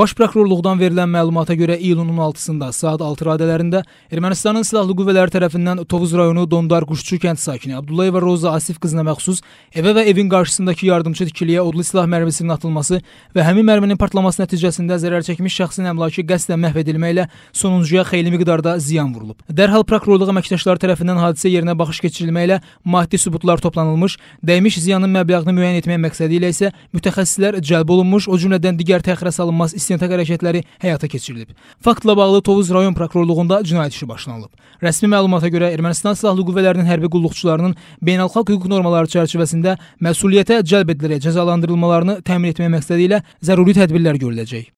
Baş prokurorluqdan verilən məlumata görə iyulun 16-sında saat 6 radələrində Ermənistanın silahlı qüvvələri tərəfindən Tovuz rayonu Dondar Quşçu kənd sakini Abdullayeva Roza Asif qızına məxsus evə və evin qarşısındakı yardımçı tikiliyə odlu silah mərmisinin atılması və həmin mərminin partlaması nəticəsində zərər çəkmiş şəxsin əmlakı qəsdən məhv edilməklə sonuncuya xeyli miqdarda ziyan vurulub. Dərhal prokurorluğa əməkdaşları tərəfindən hadisə yerinə baxış keçirilməklə maddi sübutlar toplanılmış, dəymiş ziyanın məbləğini müəyyən etmək məqsədi ilə isə mütəxəssislər cəlb olunmuş, o cümlədən digər təxirə salınmaz istifadə istintaq hərəkətləri həyata keçirilib. Faktla bağlı Tovuz rayon prokurorluğunda cinayət işi başlanılıb. Rəsmi məlumata görə Ermənistan silahlı qüvvələrinin hərbi qulluqçularının beynəlxalq hüquq normaları çərçivəsində məsuliyyətə cəlb edilərək cəzalandırılmalarını təmin etmək məqsədi ilə zəruri tədbirlər görüləcək.